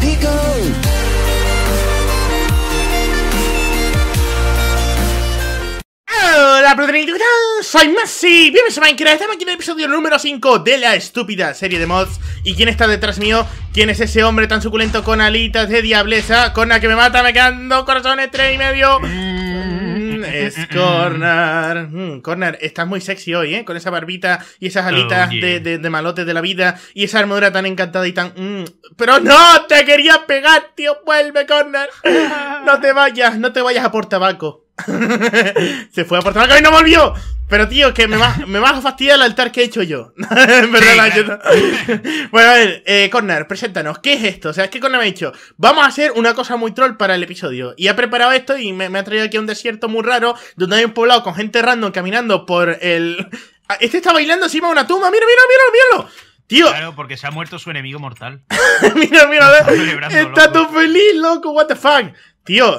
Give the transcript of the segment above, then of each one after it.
Hola, protectora, soy Masi. Bienvenidos a Minecraft. Estamos aquí en el episodio número 5 de la estúpida serie de mods. ¿Y quién está detrás mío? ¿Quién es ese hombre tan suculento con alitas de diableza? Con la que me mata, me dos corazones tres y medio es Corner. Mm, mm, mm. Corner, estás muy sexy hoy, ¿eh? Con esa barbita y esas oh, alitas de, malote de, de la vida y esa armadura tan encantada y tan. Pero no, te quería pegar, tío. Vuelve, Corner. No te vayas, no te vayas a por tabaco. se fue a por y no volvió. Pero tío, que me, vas, me a fastidiar el altar que he hecho yo. bueno, a ver, eh, Corner, preséntanos. ¿Qué es esto? O sea, es que Corner me ha dicho, vamos a hacer una cosa muy troll para el episodio. Y ha preparado esto y me, ha traído aquí a un desierto muy raro, donde hay un poblado con gente random caminando por el... Ah, este está bailando encima de una tumba. Mira, mira, mira, míralo. Tío. Claro, porque se ha muerto su enemigo mortal. mira, mira, está, está todo feliz, loco, what the fuck. Tío,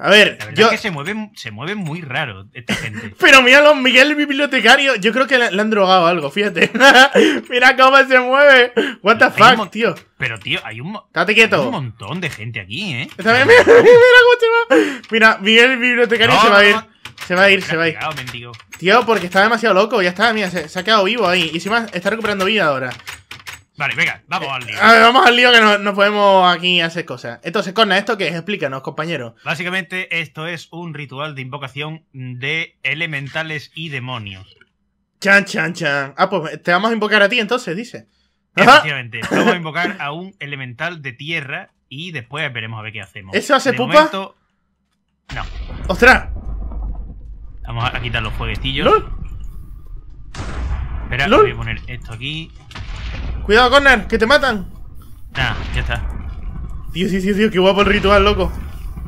a ver, yo... que se mueven se muy raro esta gente. Pero mira los Miguel bibliotecario, yo creo que le, han drogado algo, fíjate. mira cómo se mueve. What the fuck, tío. Pero tío, hay un, quieto. un montón de gente aquí, ¿eh? Mira, cómo se va. Mira, Miguel bibliotecario se va a ir. Se va a ir, se va a ir. Tío, porque está demasiado loco, ya está, mira, se, ha quedado vivo ahí. Y encima está recuperando vida ahora. Vale, venga, vamos al lío. Eh, ver, vamos al lío que no, podemos aquí hacer cosas. Entonces, Corna, ¿esto qué es? Explícanos, compañero. Básicamente, esto es un ritual de invocación de elementales y demonios. Chan, chan, chan. Ah, pues te vamos a invocar a ti entonces, dice. Básicamente, vamos a invocar a un elemental de tierra y después veremos a ver qué hacemos. ¿Eso hace pupa? no. ¡Ostras! Vamos a quitar los jueguecillos. Espera, voy a poner esto aquí. Cuidado, Connor, que te matan. Ah, ya está. Dios, sí, sí, tío, qué guapo el ritual, loco.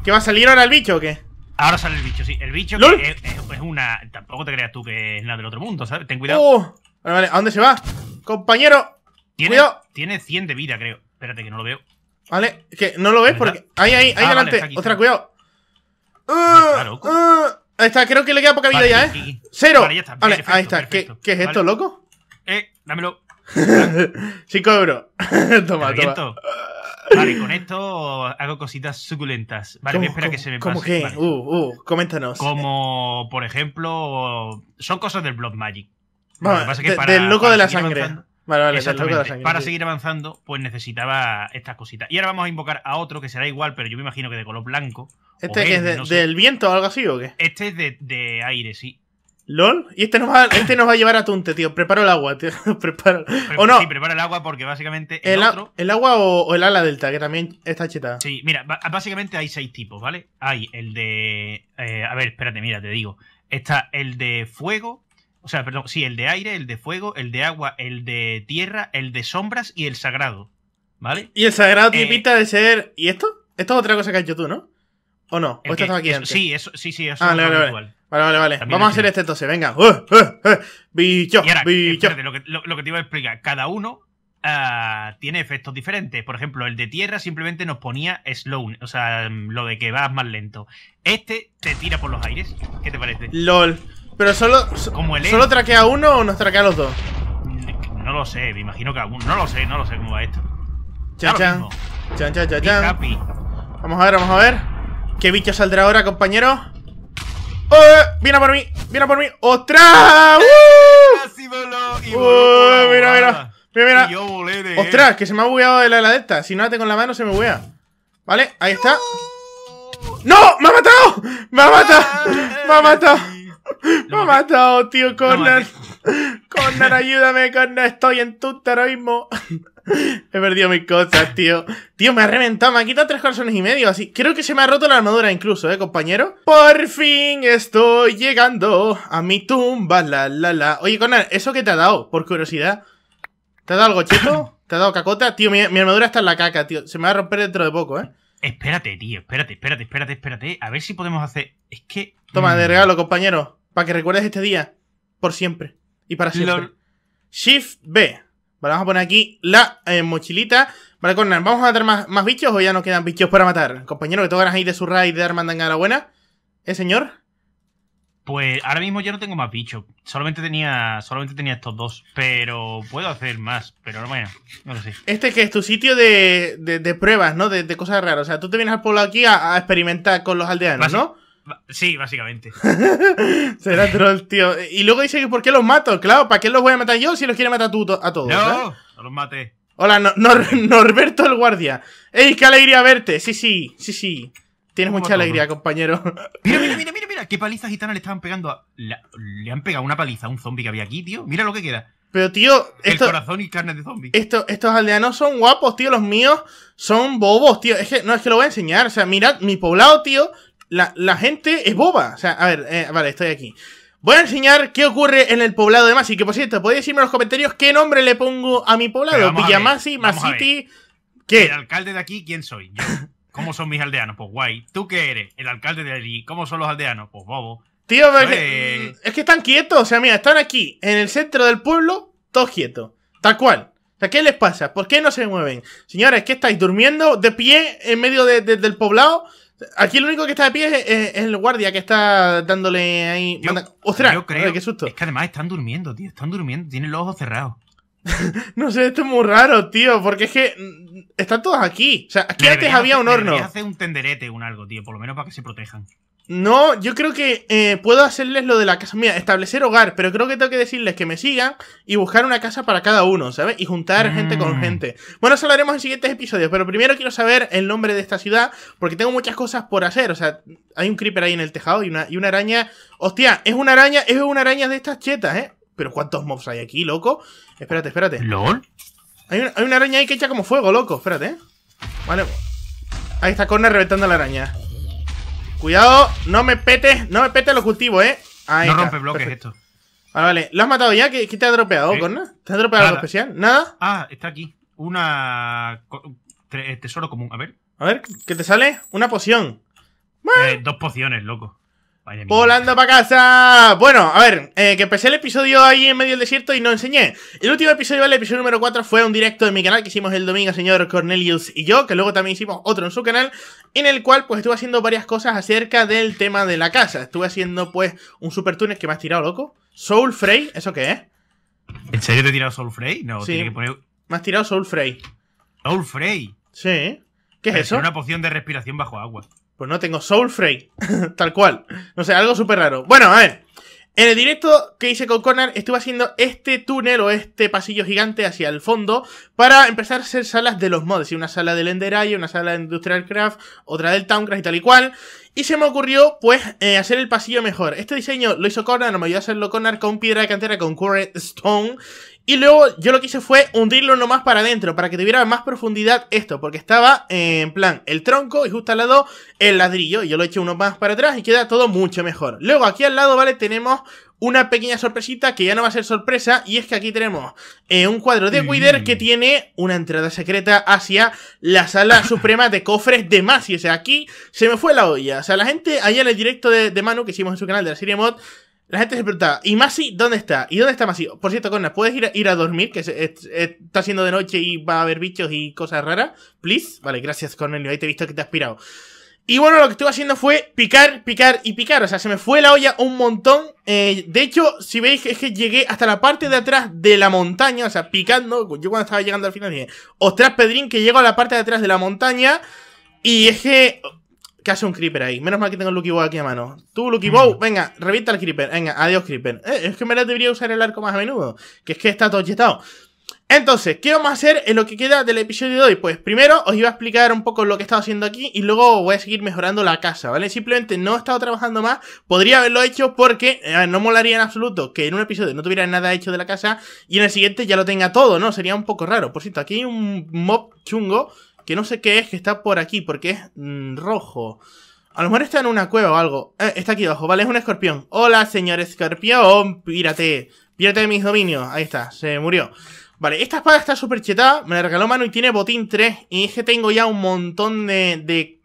¿Qué va a salir ahora el bicho o qué? Ahora sale el bicho, sí. El bicho es, una. Tampoco te creas tú que es la del otro mundo, ¿sabes? Ten cuidado. Oh, vale, vale, ¿a dónde se va? Compañero. Tiene, cuidado. tiene 100 de vida, creo. Espérate, que no lo veo. Vale, que no lo ves porque. Ahí, ahí, ahí ah, delante. Ostras, cuidado. Uh, uh, ahí está, creo que le queda poca vida ya, ¿eh? Cero. Vale, ahí está. ¿Qué, ¿Qué, es esto, loco? Eh, dámelo. 5 euros. toma, toma. Vale, con esto hago cositas suculentas. Vale, me que se me pase. ¿Cómo Uh, uh, coméntanos. Como, por ejemplo, son cosas del Blood Magic. Vale, pasa que para, del loco de la sangre. vale, vale, Para seguir avanzando, pues necesitaba estas cositas. Y ahora vamos a invocar a otro que será igual, pero yo me imagino que de color blanco. ¿Este es del viento o algo así o qué? Este es de aire, sí. LOL, y este, este nos va, a llevar a Tunte, tío. Preparo el agua, tío. Preparo. o no. Sí, prepara el agua porque básicamente. El, otro... el agua o, el ala delta, que también está chetada. Sí, mira, básicamente hay seis tipos, ¿vale? Hay el de. Eh, a ver, espérate, mira, te digo. Está el de fuego. O sea, perdón, sí, el de aire, el de fuego, el de agua, el de tierra, el de sombras y el sagrado. ¿Vale? Y el sagrado tipita eh, de ser. ¿Y esto? Esto es otra cosa que has hecho tú, ¿no? ¿O no? ¿O esto estaba aquí antes? Sí, eso, sí, sí, eso ah, es vale, vale, vale. Vale, Vamos a hacer este entonces, venga. ¡Uh, uh, uh! Bicho, bicho. lo, que, te iba a explicar, cada uno ah, tiene efectos diferentes. Por ejemplo, el de tierra simplemente nos ponía slow, o sea, mm, lo de que vas más lento. Este te tira por los aires. ¿Qué te parece? LOL. Pero solo, solo traquea uno o nos traquea los dos? Mm, no lo sé, me imagino que alguno. No lo sé, no lo sé cómo va esto. Chan, chan. Chan, chan, chan, Vamos a ver, vamos a ver. ¿Qué bicho saldrá ahora, compañero? ¡Oh! ¡Viene por mí! ¡Viene por mí! ¡Ostras! ¡Uh! ¡Uh! Mira, mira. Mira, mira. ¡Ostras! Que se me ha bugueado de la, de esta. Si no la tengo la mano, se me buguea. Vale, ahí está. ¡No! ¡Me ha matado! ¡Me ha matado! ¡Me ha matado! ¡Me ha matado, tío! ¡Corner! ¡Corner, ayúdame, ¡Corner! Estoy en tu terrorismo. He perdido mis cosas, tío. Tío, me ha reventado, me ha quitado tres calzones y medio. Así, creo que se me ha roto la armadura incluso, ¿eh, compañero? Por fin estoy llegando a mi tumba, la, la, la. Oye, Conan, ¿eso qué te ha dado? Por curiosidad. ¿Te ha dado algo cheto? ¿Te ha dado cacota? Tío, mi, armadura está en la caca, tío. Se me va a romper dentro de poco, ¿eh? Espérate, tío, espérate, espérate, espérate, espérate. A ver si podemos hacer. Es que. Toma, de mm. regalo, compañero. Para que recuerdes este día. Por siempre. Y para siempre. Shift B. Vale, vamos a poner aquí la eh, mochilita. Vale, Cornel, ¿vamos a matar más, bichos o ya no quedan bichos para matar? Compañero, que tú ganas ahí de su raid de la buena. ¿Eh, señor? Pues ahora mismo ya no tengo más bichos. Solamente tenía, solamente tenía estos dos. Pero puedo hacer más. Pero bueno, no lo sé. Este que es tu sitio de, de, pruebas, ¿no? De, cosas raras. O sea, tú te vienes al pueblo aquí a, a experimentar con los aldeanos, ¿no? Sí, básicamente. Será troll, tío. Y luego dice que ¿por qué los mato? Claro, ¿para qué los voy a matar yo si los quiere matar tú a todos? No, no los mate. Hola, Norberto el guardia. ¡Ey, qué alegría verte! Sí, sí, sí, sí. Tienes mucha alegría, compañero. Mira, mira, mira, mira, mira. ¿Qué paliza gitana le estaban pegando a... Le han pegado una paliza a un zombi que había aquí, tío. Mira lo que queda. Pero, tío... El corazón y carne de zombie. estos aldeanos son guapos, tío. Los míos son bobos, tío. Es que, no, es que lo voy a enseñar. O sea, mirad, mi poblado, tío, la, gente es boba. O sea, a ver, eh, vale, estoy aquí. Voy a enseñar qué ocurre en el poblado de Masi. Que por cierto, podéis decirme en los comentarios qué nombre le pongo a mi poblado. Villamasi, Masiti. ¿Qué? El alcalde de aquí, ¿quién soy? Yo. ¿Cómo son mis aldeanos? Pues guay. ¿Tú qué eres? El alcalde de allí. ¿Cómo son los aldeanos? Pues bobo. Tío, pues, es que están quietos. O sea, mira, están aquí, en el centro del pueblo, todos quietos. Tal cual. O ¿qué les pasa? ¿Por qué no se mueven? Señores, ¿qué estáis durmiendo de pie en medio del poblado? Aquí lo único que está de pie es, el guardia que está dándole ahí. ¡Ostras! creo, qué susto! Es que además están durmiendo, tío. Están durmiendo, tienen los ojos cerrados. no sé, esto es muy raro, tío. Porque es que mm, están todos aquí. O sea, aquí antes había un horno. Hace un tenderete, un algo, tío. Por lo menos para que se protejan. No, yo creo que eh, puedo hacerles lo de la casa. Mira, establecer hogar, pero creo que tengo que decirles que me sigan y buscar una casa para cada uno, ¿sabes? Y juntar gente con mm. gente. Bueno, eso lo haremos en siguientes episodios, pero primero quiero saber el nombre de esta ciudad, porque tengo muchas cosas por hacer. O sea, hay un creeper ahí en el tejado y una, y una araña. Hostia, es una araña, es una araña de estas chetas, ¿eh? Pero ¿cuántos mobs hay aquí, loco? Espérate, espérate. ¿Lol? Hay una, araña ahí que echa como fuego, loco. Espérate, ¿eh? Vale. Ahí está Corner reventando la araña. Cuidado, no me pete, no me pete los cultivos, eh. Ahí no rompe bloques esto. Vale, vale. ¿Lo has matado ya? ¿Qué, te ha dropeado, ¿Te ha dropeado algo especial? ¿Nada? Ah, está aquí. Una. Eh, tesoro común. A ver. A ver, ¿qué te sale? Una poción. Eh, dos pociones, loco. Volando para casa. Bueno, a ver, eh, que empecé el episodio ahí en medio del desierto y no enseñé. El último episodio, el episodio número 4, fue un directo de mi canal que hicimos el domingo, señor Cornelius y yo, que luego también hicimos otro en su canal, en el cual pues estuve haciendo varias cosas acerca del tema de la casa. Estuve haciendo pues un super que me has tirado, loco. Soul Frey, ¿eso qué es? ¿En serio te he tirado Soul Frey? No, sí. tiene que poner... Me has tirado Soul Frey. ¿Soul Frey? Sí. ¿Qué es eso? Una poción de respiración bajo agua. Pues no tengo Soul Tal cual. No sé, algo súper raro. Bueno, a ver. En el directo que hice con Connor, estuve haciendo este túnel o este pasillo gigante hacia el fondo para empezar a hacer salas de los mods. Una sala del Enderay, una sala de Industrial Craft, otra del Towncraft y tal y cual. Y se me ocurrió, pues, eh, hacer el pasillo mejor. Este diseño lo hizo Connor, no me ayudó a hacerlo Connor, con piedra de cantera, con Current Stone. Y luego yo lo que hice fue hundirlo más para adentro, para que tuviera más profundidad esto, porque estaba en plan el tronco y justo al lado el ladrillo. Y yo lo hecho uno más para atrás y queda todo mucho mejor. Luego aquí al lado, ¿vale? Tenemos una pequeña sorpresita que ya no va a ser sorpresa y es que aquí tenemos eh, un cuadro de Wither que mm. tiene una entrada secreta hacia la sala suprema de cofres de Masi. O sea, aquí se me fue la olla. O sea, la gente allá en el directo de, de Manu que hicimos en su canal de la serie mod la gente se preguntaba, ¿y Masi dónde está? ¿Y dónde está Masi? Por cierto, Corna, ¿puedes ir a, dormir? Que está siendo de noche y va a haber bichos y cosas raras. Please. Vale, gracias, Cornelio. Ahí te he visto que te has pirado. Y bueno, lo que estuve haciendo fue picar, picar y picar. O sea, se me fue la olla un montón. Eh, de hecho, si veis, es que llegué hasta la parte de atrás de la montaña. O sea, picando. Yo cuando estaba llegando al final dije, ostras, Pedrín, que llego a la parte de atrás de la montaña. Y es que ¿Qué hace un Creeper ahí? Menos mal que tengo el Lucky Bow aquí a mano. Tú, Lucky Bow, mm. venga, revienta el Creeper. Venga, adiós, Creeper. Eh, es que me debería usar el arco más a menudo. Que es que está todo chetado. Entonces, ¿qué vamos a hacer en lo que queda del episodio de hoy? Pues primero os iba a explicar un poco lo que he estado haciendo aquí y luego voy a seguir mejorando la casa, ¿vale? Simplemente no he estado trabajando más, podría haberlo hecho porque eh, no molaría en absoluto que en un episodio no tuviera nada hecho de la casa y en el siguiente ya lo tenga todo, ¿no? Sería un poco raro. Por cierto, aquí hay un mob chungo que no sé qué es, que está por aquí, porque es mm, rojo. A lo mejor está en una cueva o algo. Eh, está aquí abajo, vale, es un escorpión. Hola, señor escorpión, pírate. Pírate de mis dominios. Ahí está, se murió. Vale, esta espada está súper chetada, me la regaló mano y tiene botín 3. Y es que tengo ya un montón de, de,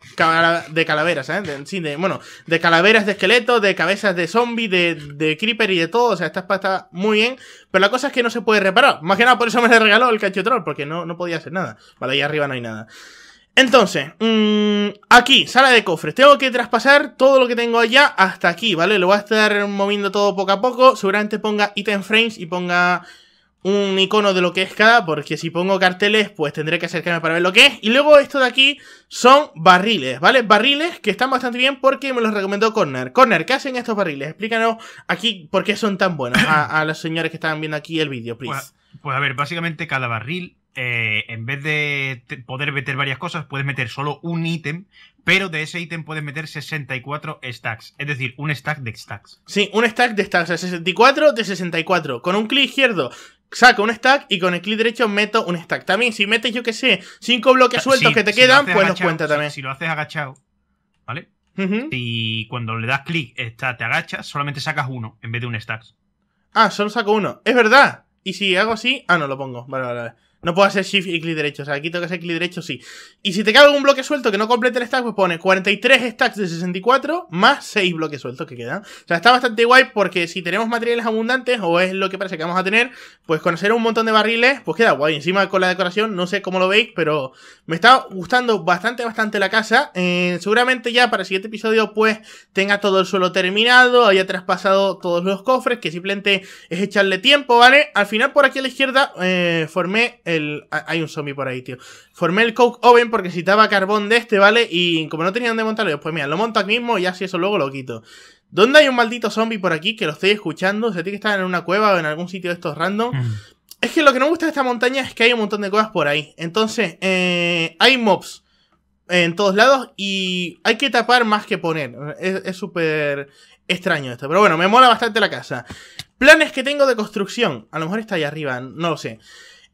de calaveras, ¿eh? De, sí, de, bueno, de calaveras de esqueletos, de cabezas de zombies, de, de creeper y de todo. O sea, esta espada está muy bien. Pero la cosa es que no se puede reparar. Más que nada por eso me la regaló el troll porque no, no podía hacer nada. Vale, ahí arriba no hay nada. Entonces, mm, aquí, sala de cofres. Tengo que traspasar todo lo que tengo allá hasta aquí, ¿vale? Lo voy a estar moviendo todo poco a poco. Seguramente ponga item frames y ponga un icono de lo que es cada, porque si pongo carteles, pues tendré que acercarme para ver lo que es. Y luego esto de aquí son barriles, ¿vale? Barriles que están bastante bien porque me los recomendó Corner. Corner, ¿qué hacen estos barriles? Explícanos aquí por qué son tan buenos a, los señores que están viendo aquí el vídeo, please. Pues, pues a, ver, básicamente cada barril eh, en vez de poder meter varias cosas, puedes meter solo un ítem, pero de ese ítem puedes meter 64 stacks, es decir, un stack de stacks. Sí, un stack de stacks, 64 de 64. Con un clic izquierdo saco un stack y con el clic derecho meto un stack. También si metes, yo que sé, cinco bloques sueltos que te quedan, pues los cuenta también. Si, lo haces agachado, ¿vale? Y cuando le das clic, te agachas, solamente sacas uno en vez de un stack. Ah, solo saco uno. Es verdad. Y si hago así, ah, no lo pongo. Vale, vale, vale. No puedo hacer shift y clic derecho. O sea, aquí tengo que hacer clic derecho, sí. Y si te cae algún bloque suelto que no complete el stack, pues pone 43 stacks de 64 más 6 bloques sueltos que quedan. O sea, está bastante guay porque si tenemos materiales abundantes, o es lo que parece que vamos a tener, pues conocer un montón de barriles, pues queda guay. Encima con la decoración, no sé cómo lo veis, pero me está gustando bastante, bastante la casa. Eh, seguramente ya para el siguiente episodio, pues tenga todo el suelo terminado, haya traspasado todos los cofres, que simplemente es echarle tiempo, ¿vale? Al final por aquí a la izquierda eh, formé... Eh, hay un zombie por ahí, tío. Formé el coke oven porque necesitaba carbón de este, ¿vale? Y como no tenía dónde montarlo, pues mira, lo monto aquí mismo y así eso luego lo quito. ¿Dónde hay un maldito zombie por aquí que lo estoy escuchando? O Se tiene que estar en una cueva o en algún sitio de estos random. Mm. Es que lo que no me gusta de esta montaña es que hay un montón de cuevas por ahí. Entonces, eh, hay mobs en todos lados y hay que tapar más que poner. Es súper extraño esto. Pero bueno, me mola bastante la casa. Planes que tengo de construcción. A lo mejor está ahí arriba, no lo sé.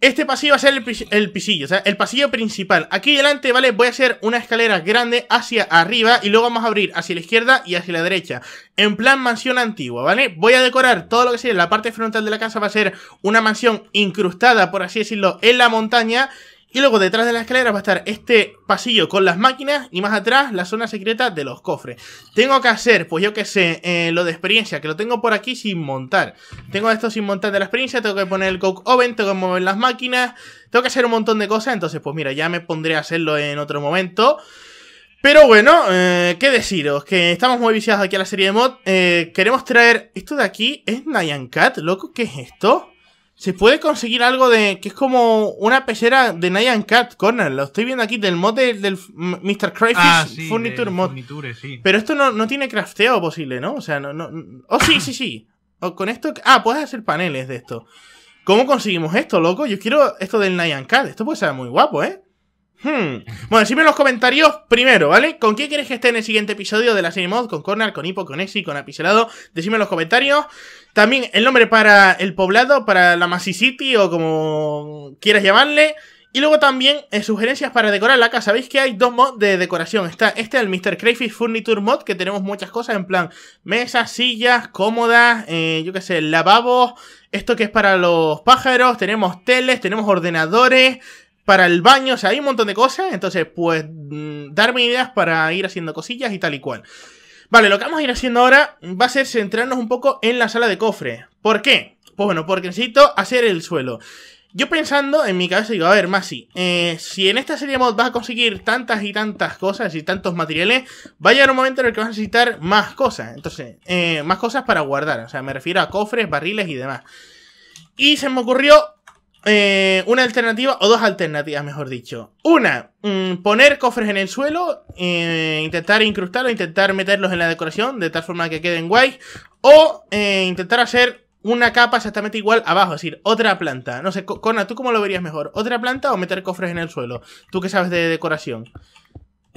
Este pasillo va a ser el, pisillo, o sea, el pasillo principal. Aquí delante, ¿vale? Voy a hacer una escalera grande hacia arriba y luego vamos a abrir hacia la izquierda y hacia la derecha. En plan mansión antigua, ¿vale? Voy a decorar todo lo que sea la parte frontal de la casa, va a ser una mansión incrustada, por así decirlo, en la montaña y luego detrás de la escalera va a estar este pasillo con las máquinas y más atrás la zona secreta de los cofres. Tengo que hacer, pues yo que sé, eh, lo de experiencia, que lo tengo por aquí sin montar. Tengo esto sin montar de la experiencia, tengo que poner el coke oven, tengo que mover las máquinas, tengo que hacer un montón de cosas. Entonces, pues mira, ya me pondré a hacerlo en otro momento. Pero bueno, eh, qué deciros, que estamos muy viciados aquí a la serie de mod. Eh, queremos traer esto de aquí, es Nyan Cat, loco, ¿qué es esto? se puede conseguir algo de. que es como una pecera de Nyan Cat Corner. Lo estoy viendo aquí del mod del, Mr. Crayfish ah, Furniture Mod. sí. Pero esto no, tiene crafteo posible, ¿no? O sea, no. no oh, sí, sí, sí. Oh, con esto. Ah, puedes hacer paneles de esto. ¿Cómo conseguimos esto, loco? Yo quiero esto del Nyan Cat. Esto puede ser muy guapo, ¿eh? Hmm. Bueno, decime en los comentarios primero, ¿vale? ¿Con quién quieres que esté en el siguiente episodio de la serie mod? ¿Con Cornell, con Hippo, con Exi, con Apicelado? Decime en los comentarios. También el nombre para el poblado, para la Masi City o como quieras llamarle. Y luego también eh, sugerencias para decorar la casa. Sabéis que hay dos mods de decoración. Está este, el Mr. Crayfish Furniture Mod, que tenemos muchas cosas en plan mesas, sillas, cómodas, eh, yo qué sé, lavabos, esto que es para los pájaros, tenemos teles, tenemos ordenadores, para el baño, o sea, hay un montón de cosas. Entonces, pues, mm, darme ideas para ir haciendo cosillas y tal y cual. Vale, lo que vamos a ir haciendo ahora va a ser centrarnos un poco en la sala de cofre. ¿Por qué? Pues bueno, porque necesito hacer el suelo. Yo pensando en mi cabeza digo, a ver, Masi, eh, si en esta serie mod vas a conseguir tantas y tantas cosas y tantos materiales, va a llegar un momento en el que vas a necesitar más cosas. Entonces, eh, más cosas para guardar. O sea, me refiero a cofres, barriles y demás. Y se me ocurrió eh, una alternativa o dos alternativas, mejor dicho. Una, mm, poner cofres en el suelo, eh, intentar incrustarlos, intentar meterlos en la decoración de tal forma que queden guay. o eh, intentar hacer una capa exactamente igual abajo, es decir, otra planta. No sé, Cona, ¿tú cómo lo verías mejor? ¿Otra planta o meter cofres en el suelo? ¿Tú qué sabes de decoración?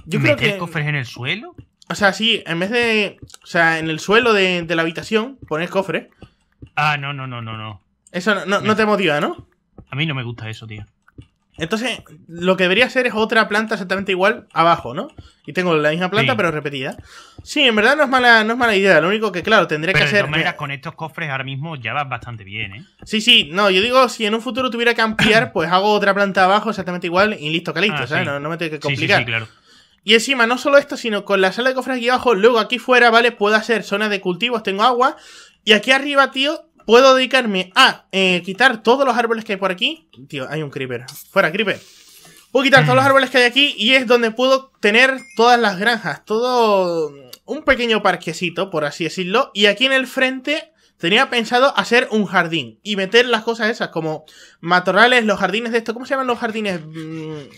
Yo ¿Meter creo que, cofres en el suelo? O sea, sí, en vez de. O sea, en el suelo de, la habitación, poner cofres. Ah, no, no, no, no, no. Eso no te motiva, ¿no? A mí no me gusta eso, tío. Entonces, lo que debería hacer es otra planta exactamente igual abajo, ¿no? Y tengo la misma planta, pero repetida. Sí, en verdad no es mala, no es mala idea. Lo único que, claro, tendría que hacer. Eh, con estos cofres ahora mismo ya vas bastante bien, ¿eh? Sí, sí, no, yo digo, si en un futuro tuviera que ampliar, pues hago otra planta abajo exactamente igual y listo, que listo, ah, ¿sabes? No, me tengo que complicar. Sí, sí, claro. Y encima, no solo esto, sino con la sala de cofres aquí abajo, luego aquí fuera, ¿vale? Puedo hacer zonas de cultivos, tengo agua. Y aquí arriba, tío, Puedo dedicarme a eh, quitar todos los árboles que hay por aquí. Tío, hay un creeper. Fuera, creeper. Puedo quitar todos los mm. árboles que hay aquí y es donde puedo tener todas las granjas. Todo un pequeño parquecito, por así decirlo. Y aquí en el frente tenía pensado hacer un jardín y meter las cosas esas, como matorrales, los jardines de esto. ¿Cómo se llaman los jardines? Mm,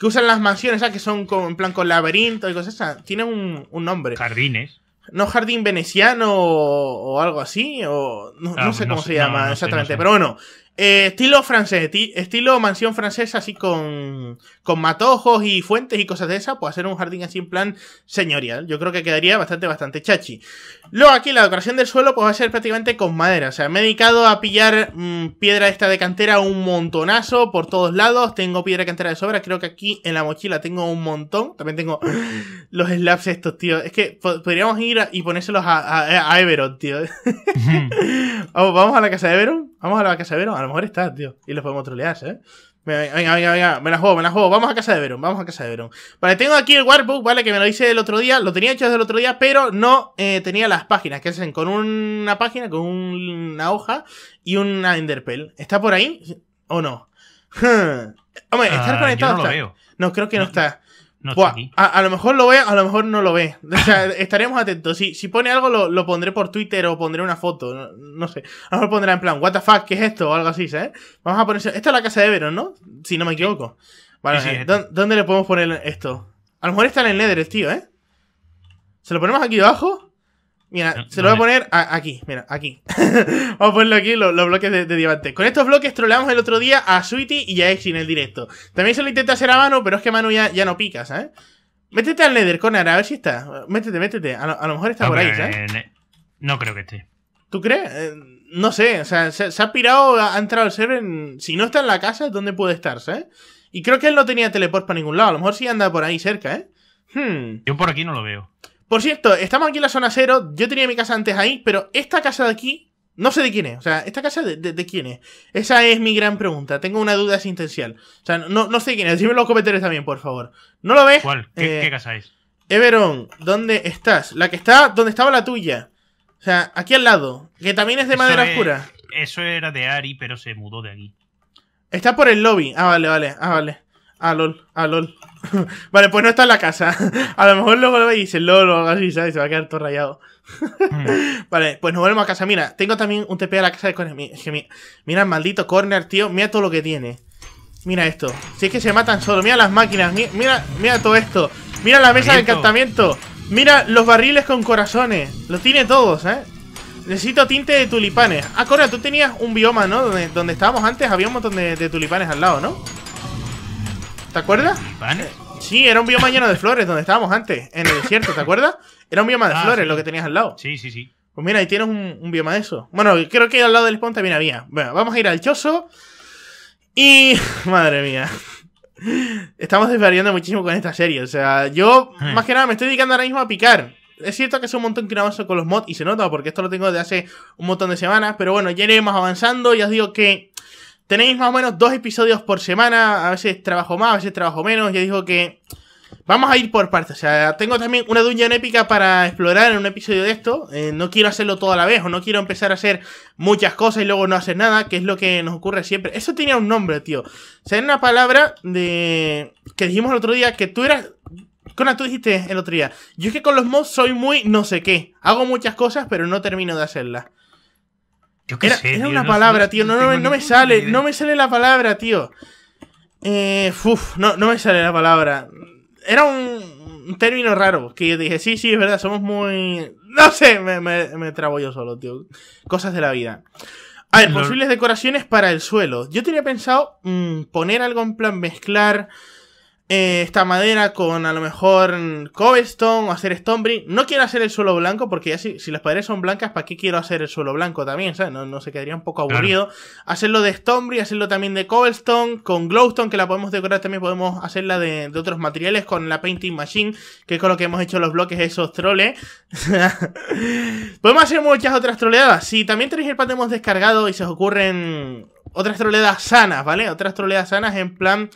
que usan las mansiones, ¿sabes? que son como en plan con laberinto y cosas esas. Tienen un nombre. Jardines no jardín veneciano o, algo así, o no, sé cómo se llama exactamente, pero bueno, eh, estilo francés, estilo mansión francesa, así con, con matojos y fuentes y cosas de esa, pues hacer un jardín así en plan señorial. Yo creo que quedaría bastante, bastante chachi. Luego aquí la decoración del suelo, pues va a ser prácticamente con madera. O sea, me he dedicado a pillar mm, piedra esta de cantera un montonazo por todos lados. Tengo piedra de cantera de sobra, creo que aquí en la mochila tengo un montón. También tengo los slabs estos, tío. Es que podríamos ir y ponérselos a, Everon, tío. vamos a la casa de Everon. Vamos a la casa de Verón? a lo mejor está, tío. Y los podemos trolear, ¿eh? Venga, venga, venga, me la juego, me la juego. Vamos a casa de Verón, vamos a casa de Verón. Vale, tengo aquí el Warbook, ¿vale? Que me lo hice el otro día, lo tenía hecho desde el otro día, pero no eh, tenía las páginas, que hacen con una página, con una hoja y una Enderpell. ¿Está por ahí o no? Hombre, ¿está reconectado? Ah, yo no, lo veo. no, creo que no está a, lo mejor lo ve, a lo mejor no lo ve. O sea, estaremos atentos. Si, si pone algo, lo, pondré por Twitter o pondré una foto. No, sé. A lo mejor pondrá en plan, ¿What the fuck? ¿Qué es esto? O algo así, ¿sabes? Vamos a ponerse. Esta es la casa de Everon, ¿no? Si no me equivoco. Vale, eh, ¿dónde le podemos poner esto? A lo mejor está en el Nether, tío, ¿eh? ¿Se lo ponemos aquí abajo? Mira, se lo voy a poner aquí, mira, aquí. Vamos a ponerlo aquí, los, bloques de, de, diamantes. Con estos bloques troleamos el otro día a Sweetie y a Exi en el directo. También se lo intenta hacer a mano, pero es que Manu ya, ya no pica, ¿eh? Métete al Nether, Connor, a ver si está. Métete, métete. A lo, mejor está por ahí, ¿sabes? No creo que esté. ¿Tú crees? Eh, no sé, o sea, se, ha pirado, ha, entrado al server. si no está en la casa, ¿dónde puede estar, sabes? Y creo que él no tenía teleport para ningún lado. A lo mejor sí anda por ahí cerca, ¿eh? Hmm. Yo por aquí no lo veo. Por cierto, estamos aquí en la zona cero. Yo tenía mi casa antes ahí, pero esta casa de aquí no sé de quién es. O sea, ¿esta casa de, quién es? Esa es mi gran pregunta. Tengo una duda existencial. O sea, no, no sé quién es. Dime los comentarios también, por favor. ¿No lo ves? ¿Cuál? Eh, ¿Qué, casa es? Everon, ¿dónde estás? La que está donde estaba la tuya. O sea, aquí al lado. Que también es de madera oscura. Eso era de Ari, pero se mudó de aquí. Está por el lobby. Ah, vale, vale. Ah, vale. Alol, ah, lol, ah, vale, pues no está en la casa. A lo mejor lo vuelve y dice lol o algo así, ¿sabes? Se va a quedar todo rayado. Hmm. vale, pues nos volvemos a casa. Mira, tengo también un TP a la casa de Corner. Mira el maldito Corner, tío. Mira todo lo que tiene. Mira esto. Si es que se matan solo. Mira las máquinas. Mira, mira todo esto. Mira la mesa de encantamiento. Mira los barriles con corazones. Lo tiene todos, ¿eh? Necesito tinte de tulipanes. Ah, Corner, tú tenías un bioma, ¿no? Donde, donde estábamos antes había un montón de tulipanes al lado, ¿no? ¿Te acuerdas? Sí, era un bioma lleno de flores donde estábamos antes, en el desierto, ¿te acuerdas? Era un bioma de ah, flores lo que tenías al lado. Sí, sí, sí. Pues mira, ahí tienes un, bioma de eso. Bueno, creo que al lado del spawn también había. Bueno, vamos a ir al choso. Y. Madre mía. Estamos desvariando muchísimo con esta serie. O sea, yo eh. más que nada me estoy dedicando ahora mismo a picar. Es cierto que hace un montón que no avanzo con los mods y se nota porque esto lo tengo de hace un montón de semanas. Pero bueno, ya iremos avanzando. Ya os digo que Tenéis más o menos dos episodios por semana. A veces trabajo más, a veces trabajo menos. Ya digo que vamos a ir por partes. O sea, tengo también una dungeon épica para explorar en un episodio de esto. Eh, no quiero hacerlo todo a la vez o no quiero empezar a hacer muchas cosas y luego no hacer nada, que es lo que nos ocurre siempre. Eso tenía un nombre, tío. O sea, era una palabra de que dijimos el otro día que tú eras... Cona, tú dijiste el otro día, yo es que con los mods soy muy no sé qué. Hago muchas cosas, pero no termino de hacerlas. Yo era, una palabra, tío. No, no, me sale, no me sale la palabra, tío. Eh, uf, no, no me sale la palabra. Era un, término raro que yo dije, sí, sí, es verdad, somos muy. No sé, me, me, trabo yo solo, tío. Cosas de la vida. A ver, posibles decoraciones para el suelo. Yo tenía pensado mm, poner algo en plan mezclar eh, esta madera con a lo mejor cobblestone o hacer stonebrick. No quiero hacer el suelo blanco porque ya si, si, las paredes son blancas, ¿para qué quiero hacer el suelo blanco también? ¿sabes? No, no se quedaría un poco aburrido. Hacerlo de stonebrick, hacerlo también de cobblestone, con glowstone que la podemos decorar también, podemos hacerla de, de otros materiales con la painting machine, que es con lo que hemos hecho los bloques esos troles. podemos hacer muchas otras troleadas. Si también tenéis el pack hemos descargado y se os ocurren otras troleadas sanas, ¿vale? Otras troleadas sanas en plan...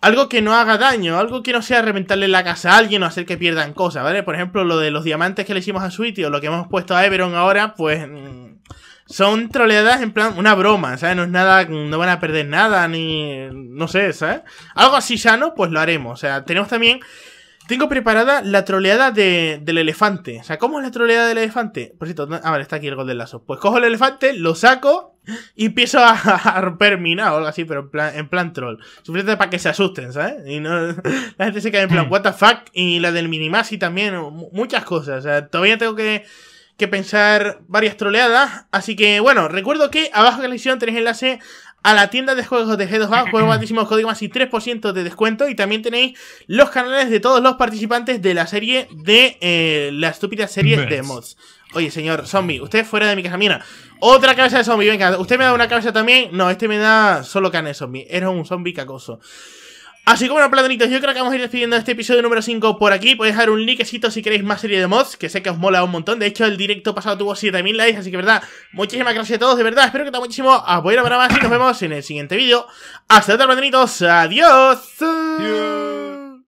Algo que no haga daño, algo que no sea reventarle la casa a alguien o hacer que pierdan cosas, ¿vale? Por ejemplo, lo de los diamantes que le hicimos a Sweetie o lo que hemos puesto a Everon ahora, pues mm, son troleadas en plan una broma, ¿sabes? No es nada, no van a perder nada, ni, no sé, ¿sabes? Algo así sano, pues lo haremos. O sea, tenemos también tengo preparada la troleada de, del elefante. O sea, ¿cómo es la troleada del elefante? Por cierto, ah, está aquí el gol del lazo. Pues cojo el elefante, lo saco y empiezo a, romper mina o algo así, pero en plan, en plan troll. Suficiente para que se asusten, ¿sabes? Y no, la gente se cae en plan, hmm. what the fuck, y la del minimasi también, muchas cosas. O sea, todavía tengo que que pensar varias troleadas. Así que bueno, recuerdo que abajo en la descripción tenéis enlace a la tienda de juegos de G2A a un código más y 3% de descuento. Y también tenéis los canales de todos los participantes de la serie de eh, la estúpida serie de mods. Oye, señor zombie, usted fuera de mi casa. Mira, otra cabeza de zombie. Venga, usted me da una cabeza también. No, este me da solo canes de zombie. Era un zombie cacoso. Así que bueno, platanitos, yo creo que vamos a ir despidiendo este episodio número 5 por aquí. Podéis dejar un likecito si queréis más serie de mods, que sé que os mola un montón. De hecho, el directo pasado tuvo 7000 likes, así que verdad, muchísimas gracias a todos, de verdad. Espero que te muchísimo ah, a para más y nos vemos en el siguiente vídeo. Hasta otra, platanitos. Adiós.